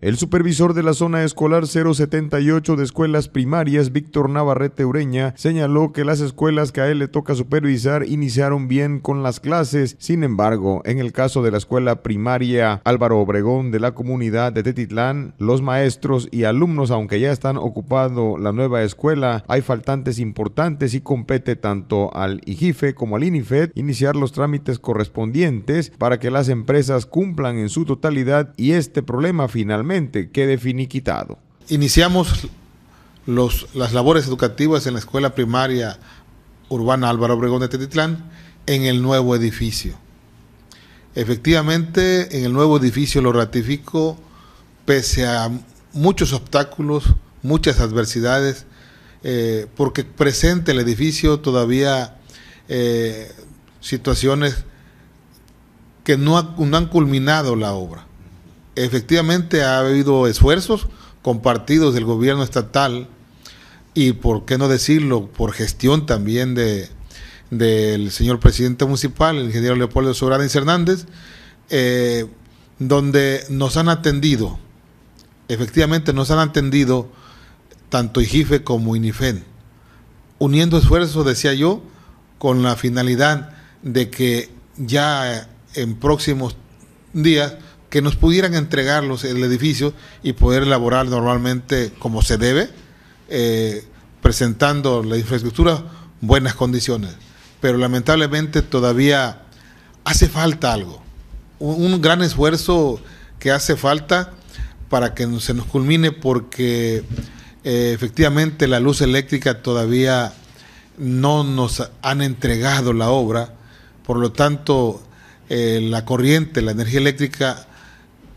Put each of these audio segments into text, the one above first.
El supervisor de la zona escolar 078 de escuelas primarias, Víctor Navarrete Ureña, señaló que las escuelas que a él le toca supervisar iniciaron bien con las clases. Sin embargo, en el caso de la escuela primaria Álvaro Obregón de la comunidad de Tetitlán, los maestros y alumnos, aunque ya están ocupando la nueva escuela, hay faltantes importantes y compete tanto al IGIFE como al INIFED iniciar los trámites correspondientes para que las empresas cumplan en su totalidad y este problema finalmente que quede quitado. Iniciamos las labores educativas en la escuela primaria urbana Álvaro Obregón de Tetitlán en el nuevo edificio. Efectivamente, en el nuevo edificio lo ratifico pese a muchos obstáculos, muchas adversidades, eh, porque presente el edificio todavía eh, situaciones que no han culminado la obra efectivamente ha habido esfuerzos compartidos del gobierno estatal y, por qué no decirlo, por gestión también de, del señor presidente municipal, el ingeniero Leopoldo Sobranes Hernández, eh, donde nos han atendido, efectivamente nos han atendido tanto IGIFE como INIFEN, uniendo esfuerzos, decía yo, con la finalidad de que ya en próximos días que nos pudieran entregar el edificio y poder elaborar normalmente como se debe, eh, presentando la infraestructura buenas condiciones. Pero lamentablemente todavía hace falta algo, un, gran esfuerzo que hace falta para que se nos culmine porque eh, efectivamente la luz eléctrica todavía no nos han entregado la obra, por lo tanto eh, la corriente, la energía eléctrica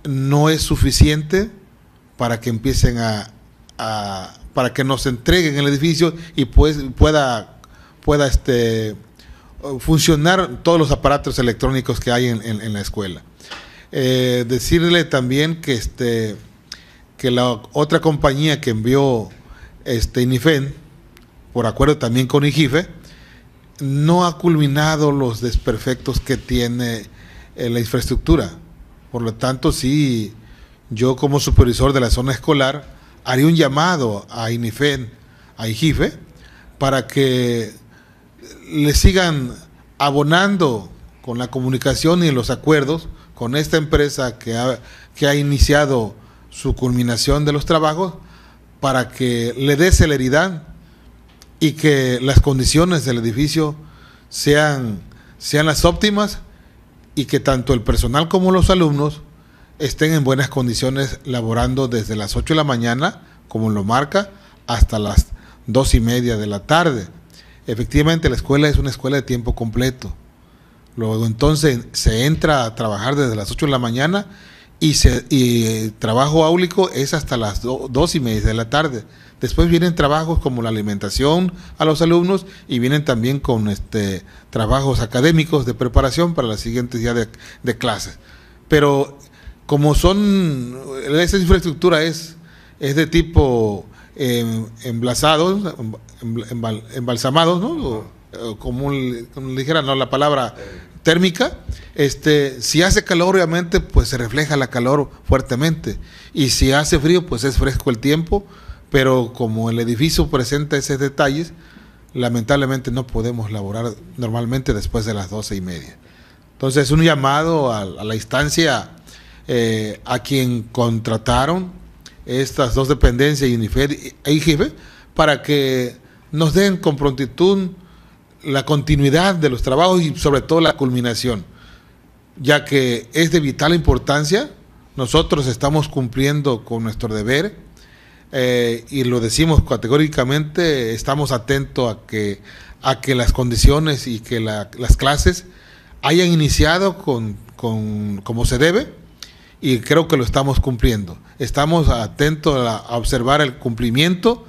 no es suficiente para que empiecen a, para que nos entreguen el edificio y pues, pueda, pueda este, funcionar todos los aparatos electrónicos que hay en, la escuela. Eh, decirle también que, este, que la otra compañía que envió este, INIFEN, por acuerdo también con IGIFE, no ha culminado los desperfectos que tiene eh, la infraestructura. Por lo tanto, sí, yo como supervisor de la zona escolar haría un llamado a INIFEN, a IGIFE, para que le sigan abonando con la comunicación y los acuerdos con esta empresa que ha, iniciado su culminación de los trabajos para que le dé celeridad y que las condiciones del edificio sean las óptimas y que tanto el personal como los alumnos estén en buenas condiciones laborando desde las 8 de la mañana, como lo marca, hasta las 2 y media de la tarde. Efectivamente, la escuela es una escuela de tiempo completo. Luego entonces se entra a trabajar desde las 8 de la mañana y, se, y el eh, trabajo áulico es hasta las 2 y media de la tarde. Después vienen trabajos como la alimentación a los alumnos y vienen también con este, trabajos académicos de preparación para las siguientes días de, clases. Pero como son, esa infraestructura es, es de tipo eh, embalsamados, como, dijera, no la palabra térmica, este, si hace calor obviamente pues se refleja la calor fuertemente y si hace frío pues es fresco el tiempo, pero como el edificio presenta esos detalles, lamentablemente no podemos laborar normalmente después de las doce y media. Entonces, un llamado a, la instancia eh, a quien contrataron estas dos dependencias, INIFED e IGIFE para que nos den con prontitud la continuidad de los trabajos y sobre todo la culminación, ya que es de vital importancia, nosotros estamos cumpliendo con nuestro deber, eh, y lo decimos categóricamente, estamos atentos a que, a que las condiciones y que las clases hayan iniciado con, como se debe y creo que lo estamos cumpliendo. Estamos atentos a, observar el cumplimiento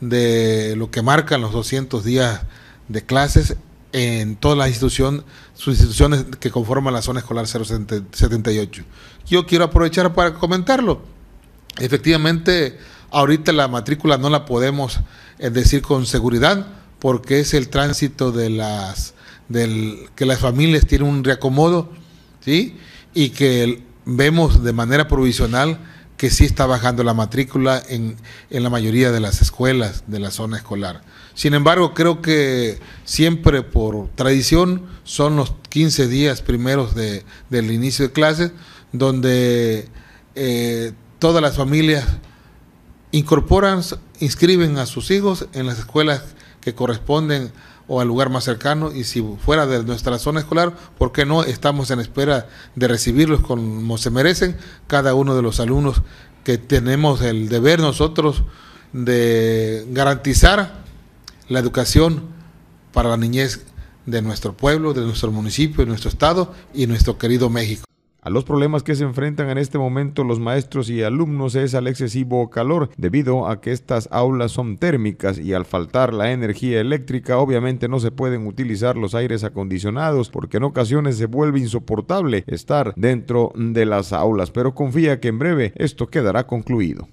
de lo que marcan los 200 días de clases en todas las instituciones, sus instituciones que conforman la zona escolar 078. Yo quiero aprovechar para comentarlo. Efectivamente, Ahorita la matrícula no la podemos eh, decir con seguridad porque es el tránsito de las del que las familias tienen un reacomodo, ¿sí? Y que vemos de manera provisional que sí está bajando la matrícula en, la mayoría de las escuelas de la zona escolar. Sin embargo, creo que siempre por tradición son los 15 días primeros del inicio de clases donde eh, todas las familias incorporan, inscriben a sus hijos en las escuelas que corresponden o al lugar más cercano y si fuera de nuestra zona escolar, ¿por qué no? Estamos en espera de recibirlos como se merecen cada uno de los alumnos que tenemos el deber nosotros de garantizar la educación para la niñez de nuestro pueblo, de nuestro municipio, de nuestro estado y nuestro querido México. A los problemas que se enfrentan en este momento los maestros y alumnos es al excesivo calor, debido a que estas aulas son térmicas y al faltar la energía eléctrica obviamente no se pueden utilizar los aires acondicionados porque en ocasiones se vuelve insoportable estar dentro de las aulas, pero confía que en breve esto quedará concluido.